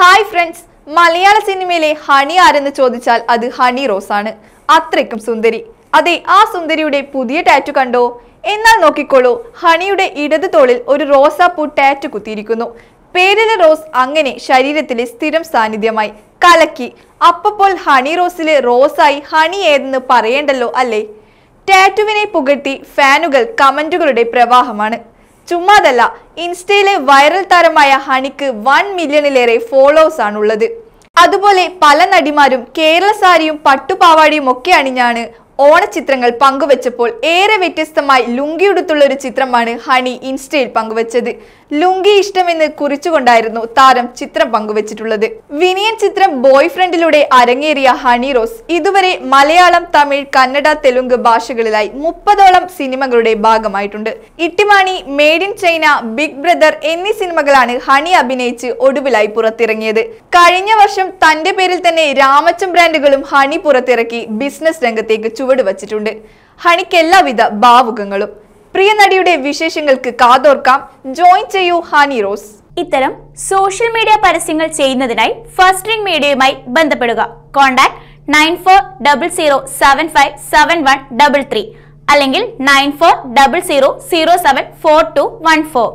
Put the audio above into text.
hi friends മലയാള സിനിമയിലെ honey ആരെന്ന് ചോദിച്ചാൽ അത് ഹണി റോസ് ആണ് അത്രയ്ക്കും സുന്ദരി അതെ ആ സുന്ദരിയുടെ പുതിയ ടാറ്റു കണ്ടോ എന്നാൽ നോക്കിക്കോളൂ ഹണിയുടെ ഇടത് തോളിൽ ഒരു റോസാപ്പൂ ടാറ്റു കുത്തിയിരിക്കുന്നു പേരിലെ റോസ് അങ്ങനെ ശരീരത്തിലെ സ്ഥിരം സാന്നിധ്യമായി കലക്കി അപ്പപ്പോൾ ഹണി റോസിലെ റോസായി ഹണി ഏതെന്ന് പറയേണ്ടല്ലോ അല്ലേ ടാറ്റുവിനെ പുകഴ്ത്തി ഫാനുകൾ കമന്റുകളുടെ പ്രവാഹമാണ് ചുമ്മാതല്ല ഇൻസ്റ്റയിലെ വൈറൽ താരമായ ഹണിക്ക് വൺ മില്യണിലേറെ ഫോളോവേഴ്സ് ആണുള്ളത് അതുപോലെ പല നടിമാരും കേരള സാരിയും പട്ടുപാവാടിയും ഒക്കെ അണിഞ്ഞാണ് ഓണചിത്രങ്ങൾ പങ്കുവച്ചപ്പോൾ ഏറെ വ്യത്യസ്തമായി ലുങ്കിയെടുത്തുള്ള ഒരു ചിത്രമാണ് ഹണി ഇൻസ്റ്റയിൽ പങ്കുവച്ചത് ലുങ്കി ഇഷ്ടമെന്ന് കുറിച്ചുകൊണ്ടായിരുന്നു താരം ചിത്രം പങ്കുവച്ചിട്ടുള്ളത് വിനിയൻ ചിത്രം ബോയ് ഫ്രണ്ടിലൂടെ അരങ്ങേറിയ ഹണി റോസ് ഇതുവരെ മലയാളം തമിഴ് കന്നഡ തെലുങ്ക് ഭാഷകളിലായി മുപ്പതോളം സിനിമകളുടെ ഭാഗമായിട്ടുണ്ട് Ittymaani made in China big brother എന്നീ സിനിമകളാണ് ഹണി അഭിനയിച്ച് ഒടുവിലായി പുറത്തിറങ്ങിയത് കഴിഞ്ഞ വർഷം തന്റെ പേരിൽ തന്നെ രാമച്ചം ബ്രാൻഡുകളും ഹണി പുറത്തിറക്കി ബിസിനസ് രംഗത്തേക്ക് ചു ചുവട് വച്ചിട്ടുണ്ട് ഹണിക്ക് എല്ലാവിധ ഭാവുകങ്ങളും പ്രിയ നടിയുടെ വിശേഷങ്ങൾക്ക് കാതോർക്കാം ജോയിൻ ചെയ്യൂ ഹണി റോസ് ഇത്തരം സോഷ്യൽ മീഡിയ പരസ്യങ്ങൾ ചെയ്യുന്നതിനായി ഫസ്റ്റ് റിംഗ് മീഡിയയുമായി ബന്ധപ്പെടുക contact nine four double zero seven five seven one double three അല്ലെങ്കിൽ nine four double zero zero seven four two one four